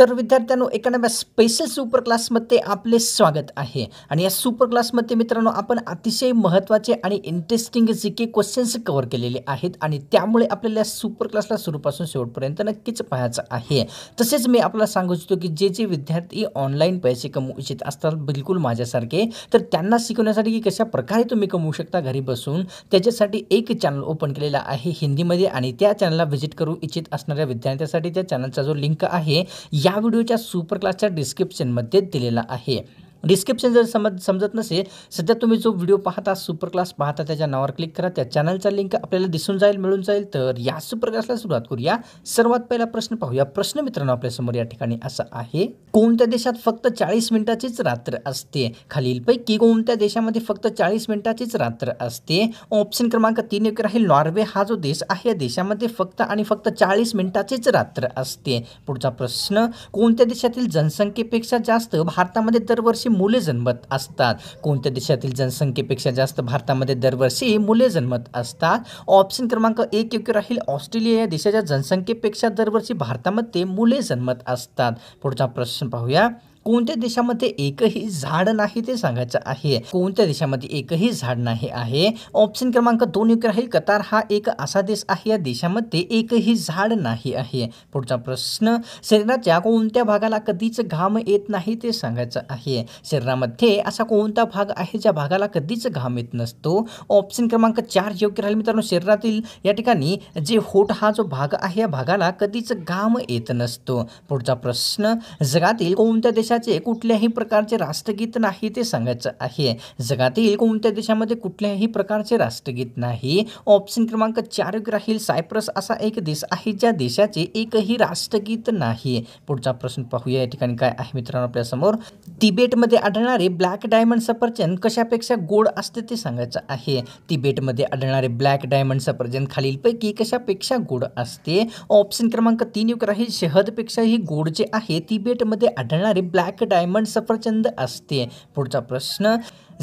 तर विद्यार्थ्यांनो नव्या स्पेशल सुपर क्लासमध्ये आपले स्वागत आहे आणि या सुपर क्लासमध्ये मित्रांनो आपण अतिशय महत्त्वाचे आणि इंटरेस्टिंग जे के क्वेश्चन्स कवर केलेले आहेत आणि त्यामुळे आपल्याला सुपर क्लासला सुरूपासून शेवटपर्यंत नक्कीच पाहायचं आहे तसेच मी आपल्याला सांगू इच्छितो की जे जे विद्यार्थी ऑनलाईन पैसे कमवू इच्छित असतात बिलकुल माझ्यासारखे तर त्यांना शिकवण्यासाठी की कशा प्रकारे तुम्ही कमवू शकता घरी बसून त्याच्यासाठी एक चॅनल ओपन केलेला आहे हिंदीमध्ये आणि त्या चॅनलला व्हिजिट करू इच्छित असणाऱ्या विद्यार्थ्यांसाठी त्या चॅनलचा जो लिंक आहे या व्हिडिओच्या सुपर क्लासच्या डिस्क्रिप्शनमध्ये दिलेला आहे डिस्क्रिप्शन जर समज समजत नसेल सध्या तुम्ही जो व्हिडिओ पाहता सुपर क्लास पाहता त्याच्या नावावर क्लिक करा त्या चॅनलचा लिंक आपल्याला दिसून जाईल मिळून जाईल तर या सुपर क्लासला सुरुवात करूया सर्वात पहिला प्रश्न पाहूया प्रश्न मित्रांनो आपल्यासमोर या ठिकाणी असा आहे कोणत्या देशात फक्त चाळीस मिनिटाचीच रात्र असते खालीलपैकी कोणत्या देशामध्ये फक्त चाळीस मिनिटाचीच रात्र असते ऑप्शन क्रमांक तीन एक आहे नॉर्वे हा जो देश आहे या देशामध्ये फक्त आणि फक्त चाळीस मिनिटाचीच रात्र असते पुढचा प्रश्न कोणत्या देशातील जनसंख्येपेक्षा जास्त भारतामध्ये दरवर्षी मुले जन्मत असतात कोणत्या देशातील जनसंख्येपेक्षा जास्त भारतामध्ये दरवर्षी मुले जन्मत असतात ऑप्शन क्रमांक एक योग्य राहील ऑस्ट्रेलिया या देशाच्या जनसंख्येपेक्षा दरवर्षी भारतामध्ये मुले जन्मत असतात पुढचा प्रश्न पाहूया कोणत्या देशामध्ये एकही झाड नाही ते सांगायचं आहे कोणत्या देशामध्ये एकही झाड नाही आहे ऑप्शन क्रमांक दोन योग्य राहील कतार हा एक असा देश आहे या देशामध्ये एकही झाड नाही आहे पुढचा प्रश्न शरीराच्या कोणत्या भागाला कधीच घाम येत नाही ते सांगायचं आहे शरीरामध्ये असा कोणता भाग आहे ज्या भागाला कधीच घाम येत नसतो ऑप्शन क्रमांक चार योग्य राहील मित्रांनो शरीरातील या ठिकाणी जे होठ हा जो भाग आहे या भागाला कधीच घाम येत नसतो पुढचा प्रश्न जगातील कोणत्या देशात प्रकारचे कुठल्याही प्रकारचे राष्ट्रगीत नाही ते सांगायचं आहे जगातील कोणत्या देशामध्ये कुठल्याही प्रकारचे राष्ट्रगीत नाही ऑप्शन क्रमांक चार राहील सायप्रस असा एक देश आहे ज्या देशाचे एकही राष्ट्रगीत नाही पुढचा प्रश्न पाहूया या ठिकाणी काय आहे मित्रांनो आपल्यासमोर तिबेटमध्ये आढळणारे ब्लॅक डायमंड सफरचंद कशापेक्षा गोड असते ते सांगायचं आहे तिबेटमध्ये आढळणारे ब्लॅक डायमंड सफरचंद खालीलपैकी कशापेक्षा गोड असते ऑप्शन क्रमांक तीन युग राहील शहदपेक्षाही गोड जे आहे तिबेटमध्ये आढळणारे ब्लॅक ब्लॅक डायमंड सफरचंद असते पुढचा प्रश्न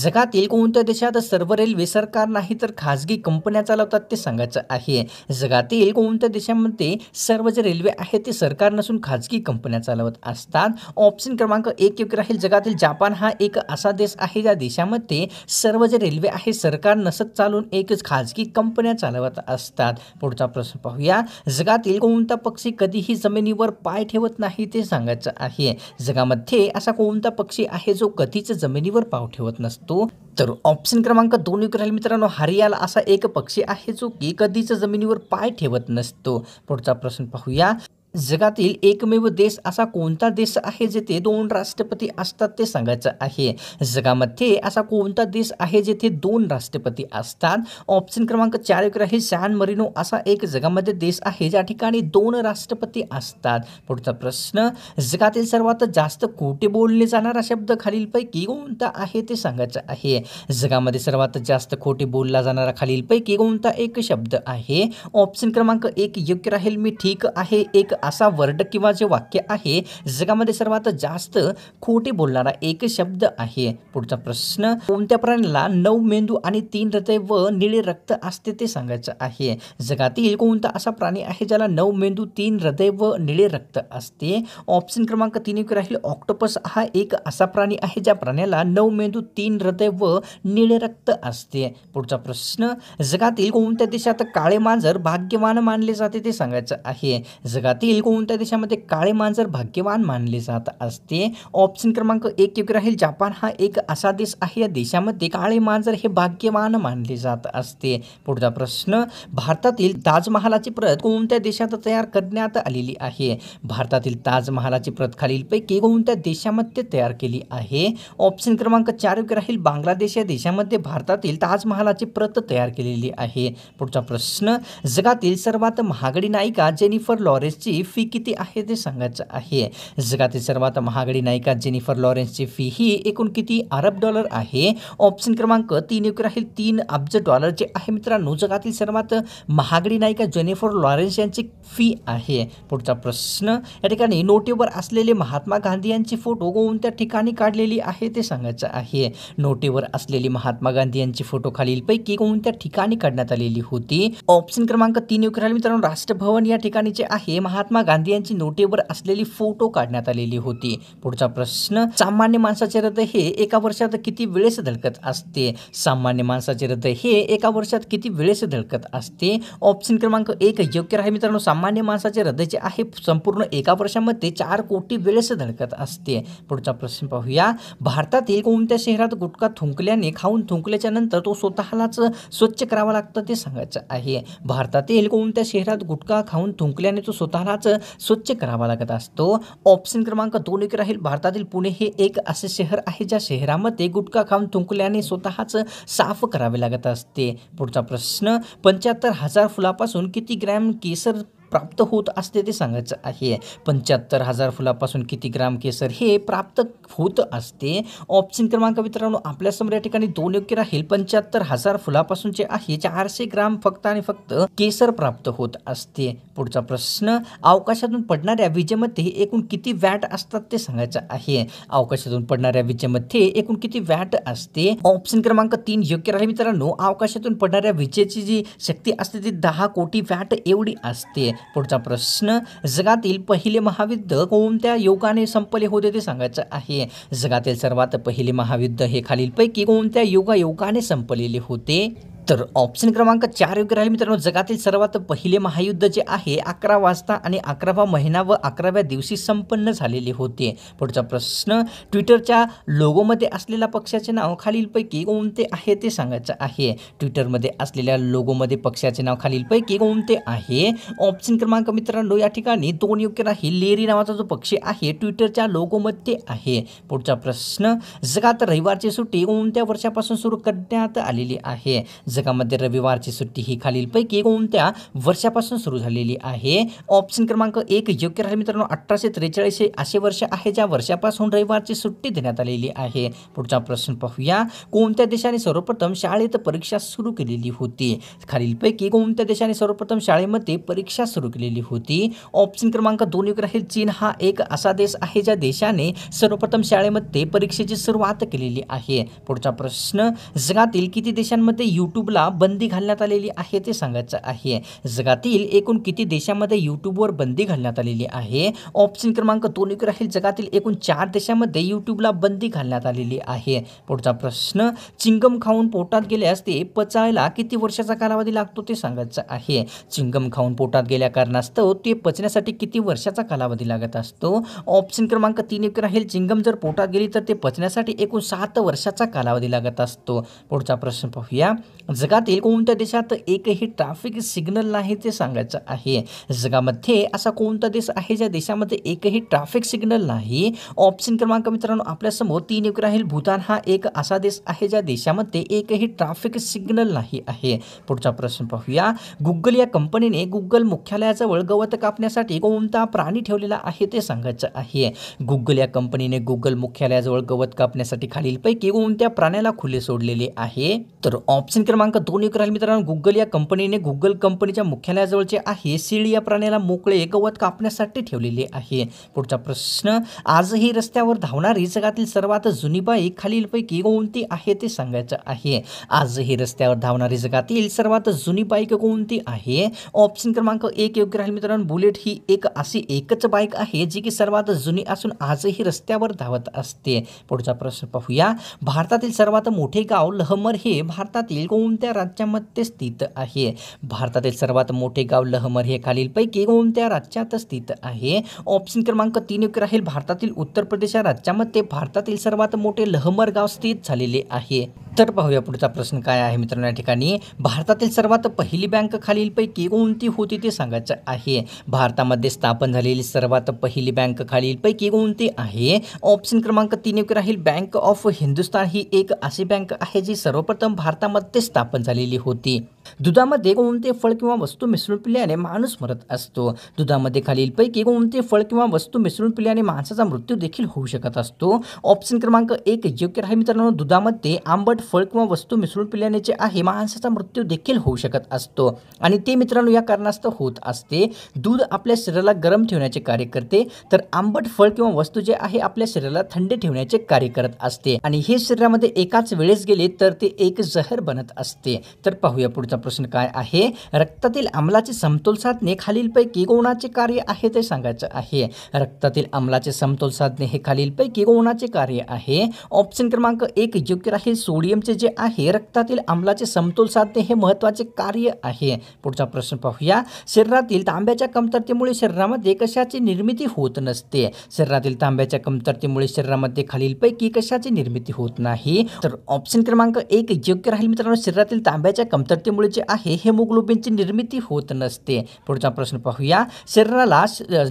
जगातील कोणत्या देशात सर्व रेल्वे सरकार नाही तर खाजगी कंपन्या चालवतात ते सांगायचं आहे जगातील कोणत्या देशामध्ये सर्व जे रेल्वे आहे ते सरकार नसून खाजगी कंपन्या चालवत असतात ऑप्शन क्रमांक एक योग्य राहील जगातील जापान हा एक असा देश आहे ज्या देशामध्ये सर्व जे रेल्वे आहे सरकार नसत चालून एकच खाजगी कंपन्या चालवत असतात पुढचा प्रश्न पाहूया जगातील कोणता पक्षी कधीही जमिनीवर पाय ठेवत नाही ते सांगायचं आहे जगामध्ये असा कोणता पक्षी आहे जो कधीच जमिनीवर पाव ठेवत नसतो असतो तर ऑप्शन क्रमांक दोन राहील मित्रांनो हरियाल असा एक पक्षी आहे जो की कधीच जमिनीवर पाय ठेवत नसतो पुढचा प्रश्न पाहूया जगातील एकमेव देश असा कोणता देश आहे जेथे दोन राष्ट्रपती असतात ते सांगायचं आहे जगामध्ये असा कोणता देश आहे जेथे दोन राष्ट्रपती असतात ऑप्शन क्रमांक चार एक आहे सॅन मरिनो असा एक जगामध्ये देश आहे ज्या ठिकाणी दोन राष्ट्रपती असतात पुढचा प्रश्न जगातील सर्वात जास्त खोटे बोलले जाणारा शब्द खालीलपैकी कोणता आहे ते सांगायचं आहे जगामध्ये सर्वात जास्त खोटे बोलला जाणारा खालीलपैकी कोणता एक शब्द आहे ऑप्शन क्रमांक एक योग्य राहील मी ठीक आहे एक असा वर्ड किंवा जे वाक्य आहे जगामध्ये सर्वात जास्त खोटे बोलणारा एक शब्द आहे पुढचा प्रश्न कोणत्या प्राण्याला नऊ मेंदू आणि तीन हृदय व निळे रक्त असते ते सांगायचं आहे जगातील कोणता असा प्राणी आहे ज्याला नऊ मेंदू तीन हृदय व निळे रक्त असते ऑप्शन क्रमांक तीन एक राहील ऑक्टोपस हा एक असा प्राणी आहे ज्या प्राण्याला नऊ मेंदू तीन हृदय व निळे रक्त असते पुढचा प्रश्न जगातील कोणत्या देशात काळे मांजर भाग्यवान मानले जाते ते सांगायचं आहे जगातील कोणत्या देशामध्ये काळे मांजर भाग्यवान मानले जात असते ऑप्शन क्रमांक एक योग्य राहील जपान हा एक असा देश आहे या देशामध्ये काळे मांजर हे भाग्यवान मानले जात असते पुढचा प्रश्न भारतातील ताजमहालाची प्रत कोणत्या देशात तयार करण्यात आलेली आहे भारतातील ताजमहालाची प्रत खालीलपैकी कोणत्या देशामध्ये तयार केली आहे ऑप्शन क्रमांक चार योग्य राहील बांगलादेश या देशामध्ये भारतातील ताजमहालाची प्रत तयार केलेली आहे पुढचा प्रश्न जगातील सर्वात महागडी नायिका जेनिफर लॉरेसची फी किती आहे ते सांगायचं आहे जगातील सर्वात महागडी नायिका जेनिफर लॉरेन्सची फी ही एकूण किती अरब डॉलर आहे ऑप्शन क्रमांक तीन योग्य राहील तीन अब्ज डॉलर जे आहे मित्रांनो जगातील सर्वात महागडी नायिका जेनिफर लॉरेन्स यांची फी आहे पुढचा प्रश्न या ठिकाणी नोटेवर असलेले महात्मा गांधी यांची फोटो कोणत्या ठिकाणी काढलेली आहे ते सांगायचं आहे नोटेवर असलेली महात्मा गांधी यांची फोटो खालीलपैकी कोणत्या ठिकाणी काढण्यात आलेली होती ऑप्शन क्रमांक तीन योग्य राहील मित्रांनो राष्ट्रभवन या ठिकाणी जे आहे महात्मा महात्मा गांधी यांची नोटेवर असलेली फोटो काढण्यात आलेली होती पुढचा प्रश्न सामान्य माणसाचे हृदय हे एका वर्षात किती वेळेस धडकत असते सामान्य माणसाचे हृदय हे एका वर्षात किती वेळेस धडकत असते ऑप्शन क्रमांक एक योग्य आहे मित्रांनो सामान्य माणसाचे हृदय जे आहे संपूर्ण एका वर्षामध्ये चार कोटी वेळेस धडकत असते पुढचा प्रश्न पाहूया भारतातील कोणत्या शहरात गुटखा थुंकल्याने खाऊन थुंकल्याच्या नंतर तो स्वतःलाच स्वच्छ करावा लागतं ते सांगायचं आहे भारतातील कोणत्या शहरात गुटखा खाऊन थुंकल्याने तो स्वतःला स्वच्छ करावा लागत असतो ऑप्शन क्रमांक दोन एक राहील भारतातील पुणे हे एक असे शहर आहे ज्या शहरामध्ये गुटखा खाऊन थुंकल्याने स्वतःच साफ करावे लागत असते पुढचा प्रश्न पंच्याहत्तर हजार फुलापासून किती ग्रॅम केसर प्राप्त होत असते ते सांगायचं आहे पंच्याहत्तर हजार फुलापासून किती ग्राम केसर हे प्राप्त होत असते ऑप्शन क्रमांक मित्रांनो आपल्यासमोर या ठिकाणी दोन योग्य राहील पंच्याहत्तर हजार फुलापासून जे आहे चारशे ग्राम फक्त आणि फक्त केसर प्राप्त होत असते पुढचा प्रश्न अवकाशातून पडणाऱ्या विजेमध्ये एकूण किती वॅट असतात ते सांगायचं आहे अवकाशातून पडणाऱ्या विजेमध्ये एकूण किती वॅट असते ऑप्शन क्रमांक तीन योग्य राहील मित्रांनो अवकाशातून पडणाऱ्या विजेची जी शक्ती असते ती दहा कोटी वॅट एवढी असते पुढचा प्रश्न जगातील पहिले महायुद्ध कोणत्या युगाने संपले होते ते सांगायचं आहे जगातील सर्वात पहिले महायुद्ध हे खालीलपैकी कोणत्या युगायुगाने संपलेले होते तर ऑप्शन क्रमांक चार योग्य राहील मित्रांनो जगातील सर्वात पहिले महायुद्ध जे आहे अकरा वाजता आणि अकरावा महिना व अकराव्या दिवशी संपन्न झालेले होते पुढचा प्रश्न ट्विटरच्या लोगोमध्ये असलेल्या पक्षाचे नाव खालीलपैकी कोणते आहे ते सांगायचं आहे ट्विटरमध्ये असलेल्या लोगोमध्ये पक्षाचे नाव खालीलपैकी कोणते आहे ऑप्शन क्रमांक मित्रांनो या ठिकाणी दोन योग्य राहील लेरी नावाचा जो पक्षी आहे ट्विटरच्या लोगोमध्ये आहे पुढचा प्रश्न जगात रविवारची सुट्टी कोणत्या वर्षापासून सुरू करण्यात आलेली आहे जगामध्ये रविवारची सुट्टी ही खालीलपैकी कोणत्या वर्षापासून सुरू झालेली आहे ऑप्शन क्रमांक एक योग्य राहील मित्रांनो अठराशे त्रेचाळीस हे असे वर्ष आहे ज्या वर्षापासून रविवारची सुट्टी देण्यात आलेली आहे पुढचा प्रश्न पाहूया कोणत्या देशाने सर्वप्रथम शाळेत परीक्षा सुरू केलेली होती खालीलपैकी कोणत्या देशाने सर्वप्रथम शाळेमध्ये परीक्षा सुरू केलेली होती ऑप्शन क्रमांक दोन योग्य राहील चीन हा एक असा देश आहे ज्या देशाने सर्वप्रथम शाळेमध्ये परीक्षेची सुरुवात केलेली आहे पुढचा प्रश्न जगातील किती देशांमध्ये यूट्यूब यूट्यूबला बंदी घालण्यात आलेली आहे ते सांगायचं आहे जगातील एकूण किती देशामध्ये यूट्यूबवर बंदी घालण्यात आलेली आहे ऑप्शन क्रमांक दोन एक राहील जगातील एकूण चार देशामध्ये यूट्यूबला बंदी घालण्यात आलेली आहे पुढचा प्रश्न चिंगम खाऊन पोटात गेल्यास ते पचायला किती वर्षाचा कालावधी लागतो ते सांगायचं आहे चिंगम खाऊन पोटात गेल्या कारणास्तव ते पचण्यासाठी किती वर्षाचा कालावधी लागत असतो ऑप्शन क्रमांक तीन एक राहील चिंगम जर पोटात गेली तर ते पचण्यासाठी एकूण सात वर्षाचा कालावधी लागत असतो पुढचा प्रश्न पाहूया जगातील कोणत्या देशात एकही ट्रॅफिक सिग्नल नाही ते सांगायचं आहे जगामध्ये असा कोणता देश आहे ज्या देशामध्ये एकही ट्रॅफिक सिग्नल नाही ऑप्शन क्रमांक मित्रांनो आपल्यासमोर तीन युग राहील भूतान हा एक असा देश आहे ज्या देशामध्ये एकही ट्रॅफिक सिग्नल नाही आहे पुढचा प्रश्न पाहूया गुगल या कंपनीने गुगल मुख्यालयाजवळ गवत कापण्यासाठी कोणता प्राणी ठेवलेला आहे ते सांगायचं आहे गुगल या कंपनीने गुगल मुख्यालयाजवळ गवत कापण्यासाठी खालीलपैकी कोणत्या प्राण्याला खुले सोडलेले आहे तर ऑप्शन क्रमांक क्रमांक दोन एक राहील मित्रांनो गुगल या कंपनीने गुगल कंपनीच्या मुख्यालयाजवळचे आहे सीळ या प्राण्याला मोकळे गवत कापण्यासाठी ठेवलेले आहे पुढचा प्रश्न आजही रस्त्यावर धावणारी जगातील सर्वात जुनी बाईक खालीलपैकी कोणती आहे ते सांगायचं आहे आजही रस्त्यावर धावणारी जगातील सर्वात जुनी बाईक कोणती आहे ऑप्शन क्रमांक एक योग्य राहील मित्रांनो बुलेट ही एक अशी एकच बाईक आहे जी की सर्वात जुनी असून आजही रस्त्यावर धावत असते पुढचा प्रश्न पाहूया भारतातील सर्वात मोठे गाव लहमर हे भारतातील कोण कोणत्या राज्यामध्ये स्थित आहे भारतातील सर्वात मोठे गाव लहमर हे खालीलपैकी कोणत्या राज्यात स्थित आहे ऑप्शन क्रमांक तीन योग्य राहील भारतातील उत्तर प्रदेश या राज्यामध्ये भारतातील सर्वात मोठे लहमर गाव स्थित झालेले आहे तर पाहूया पुढचा प्रश्न काय आहे मित्रांनो या ठिकाणी भारतातील सर्वात पहिली बँक खालीलपैकी कोणती होती ते सांगायचं आहे भारतामध्ये स्थापन झालेली सर्वात पहिली बँक खालीलपैकी कोणती आहे ऑप्शन क्रमांक तीन योग्य राहील बँक ऑफ हिंदुस्तान ही एक अशी बँक आहे जी सर्वप्रथम भारतामध्ये स्थापन स्थापन झालेली होती दुधामध्ये कोणते फळ किंवा वस्तू मिसळून पिल्याने माणूस मरत असतो दुधामध्ये खालीलपैकी कोणते फळ किंवा वस्तू मिसळून पिल्याने माणसाचा मृत्यू देखील होऊ शकत असतो ऑप्शन क्रमांक एक योग्य आहे मित्रांनो दुधामध्ये आंबट फळ किंवा वस्तू मिसळून पिल्याने जे आहे माणसाचा मृत्यू देखील होऊ शकत असतो आणि ते मित्रांनो या कारणास्तव होत असते दूध आपल्या शरीराला गरम ठेवण्याचे कार्य करते तर आंबट फळ किंवा वस्तू जे आहे आपल्या शरीराला थंड ठेवण्याचे कार्य करत असते आणि हे शरीरामध्ये एकाच वेळेस गेले तर ते एक जहर बनत असते तर पाहूया पुढचे पुढचा प्रश्न काय आहे रक्तातील अंमलाचे समतोल साधणे खालीलपैकी कोणाचे कार्य आहे ते सांगायचं आहे रक्तातील अंमलाचे समतोल साधणे हे खालीलपैकी कोणाचे कार्य आहे ऑप्शन क्रमांक एक योग्य राहील सोडियमचे जे आहे रक्तातील आम्लाचे समतोल साधणे हे महत्त्वाचे कार्य आहे पुढचा प्रश्न पाहूया शरीरातील तांब्याच्या कमतरतेमुळे शरीरामध्ये कशाची निर्मिती होत नसते शरीरातील तांब्याच्या कमतरतेमुळे शरीरामध्ये खालीलपैकी कशाची निर्मिती होत नाही तर ऑप्शन क्रमांक एक योग्य राहील मित्रांनो शरीरातील तांब्याच्या कमतरतेमुळे जे आहे हेमोग्लोबिनची निर्मिती होत नसते पुढचा प्रश्न पाहूया शरीराला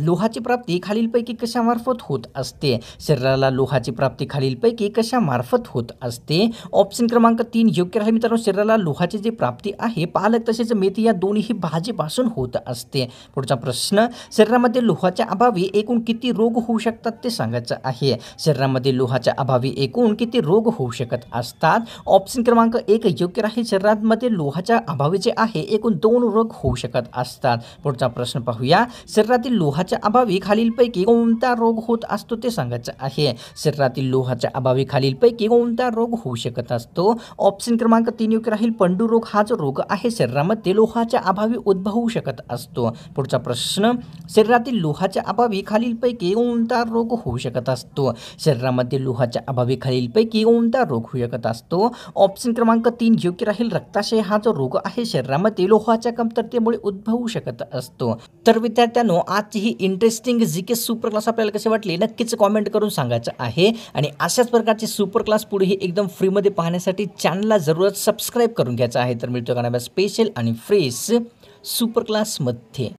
लोहाची प्राप्ती खालीलपैकी कशामार्फत होत असते शरीराला लोहाची प्राप्ती खालीलपैकी कशामार्फत होत असते ऑप्शन क्रमांक तीन योग्य राहील मित्रांनो शरीराला लोहाची जी प्राप्ती आहे पालक तसेच मेथी या दोन्ही भाजीपासून होत असते पुढचा प्रश्न शरीरामध्ये लोहाच्या अभावी एकूण किती रोग होऊ शकतात ते सांगायचं आहे शरीरामध्ये लोहाच्या अभावी एकूण किती रोग होऊ शकत असतात ऑप्शन क्रमांक एक योग्य राहील शरीरामध्ये लोहाच्या अभावी जे आहे एकूण दोन रोग होऊ शकत असतात पुढचा प्रश्न पाहूया शरीरातील लोहाच्या अभावी खालीलपैकी कोणता रोग होत असतो ते सांगायचं आहे शरीरातील लोहाच्या अभावी खालीलपैकी कोणता रोग होऊ शकत असतो ऑप्शन क्रमांक तीन योग्य राहील पंडू रोग जो रोग आहे शरीरामध्ये लोहाच्या अभावी उद्भवू शकत असतो पुढचा प्रश्न शरीरातील लोहाच्या अभावी खालीलपैकी कोणता रोग होऊ शकत असतो शरीरामध्ये लोहाच्या अभावी खालीलपैकी कोणता रोग होऊ शकत असतो ऑप्शन क्रमांक तीन योग्य राहील रक्ताशय हा जो रोग रोग आहे शरीरामध्ये लोहाच्या कमतरतेमुळे उद्भवू शकत असतो तर विद्यार्थ्यांनो आजची ही interesting G K super class आपल्याला कसे वाटले नक्कीच कॉमेंट करून सांगायचं आहे आणि अशाच प्रकारचे सुपर क्लास पुढेही एकदम फ्रीमध्ये पाहण्यासाठी चॅनलला जरूरच सबस्क्राईब करून घ्यायचं आहे तर मिळतो कारण स्पेशल आणि फ्रेश सुपर क्लासमध्ये